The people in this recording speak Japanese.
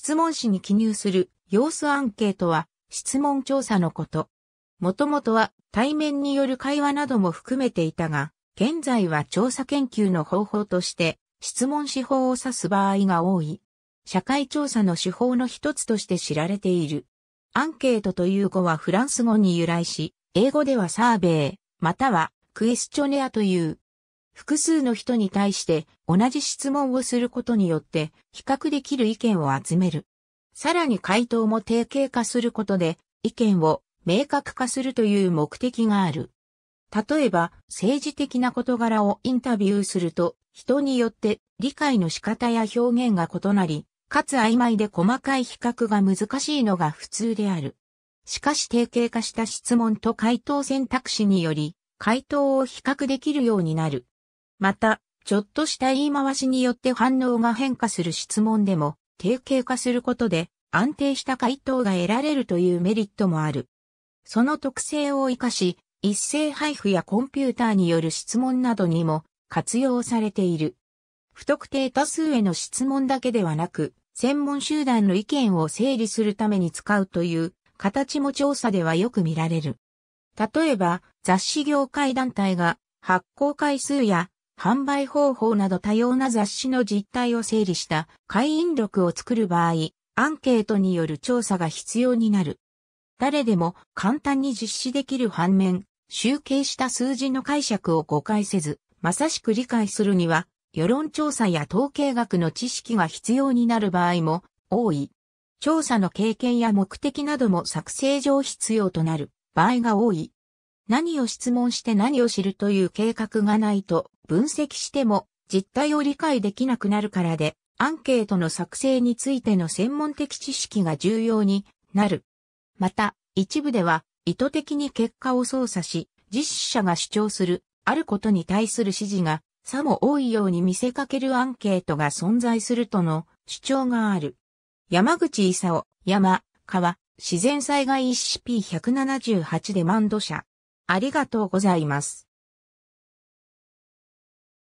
質問紙に記入する様子アンケートは質問調査のこと。もともとは対面による会話なども含めていたが、現在は調査研究の方法として質問手法を指す場合が多い。社会調査の手法の一つとして知られている。アンケートという語はフランス語に由来し、英語ではサーベイ、またはクエスチョネアという複数の人に対して同じ質問をすることによって比較できる意見を集める。さらに回答も定型化することで意見を明確化するという目的がある。例えば政治的な事柄をインタビューすると人によって理解の仕方や表現が異なり、かつ曖昧で細かい比較が難しいのが普通である。しかし定型化した質問と回答選択肢により、回答を比較できるようになる。また、ちょっとした言い回しによって反応が変化する質問でも、定型化することで安定した回答が得られるというメリットもある。その特性を活かし、一斉配布やコンピューターによる質問などにも活用されている。不特定多数への質問だけではなく、専門集団の意見を整理するために使うという形も調査ではよく見られる。例えば、雑誌業界団体が発行回数や販売方法など多様な雑誌の実態を整理した会員録を作る場合、アンケートによる調査が必要になる。誰でも簡単に実施できる反面、集計した数字の解釈を誤解せず、まさしく理解するには、世論調査や統計学の知識が必要になる場合も多い。調査の経験や目的なども作成上必要となる場合が多い。何を質問して何を知るという計画がないと、分析しても実態を理解できなくなるからで、アンケートの作成についての専門的知識が重要になる。また、一部では意図的に結果を操作し、実施者が主張する、あることに対する指示が、さも多いように見せかけるアンケートが存在するとの主張がある。山口勲、山、川、自然災害 1CP178 デマンド社。ありがとうございます。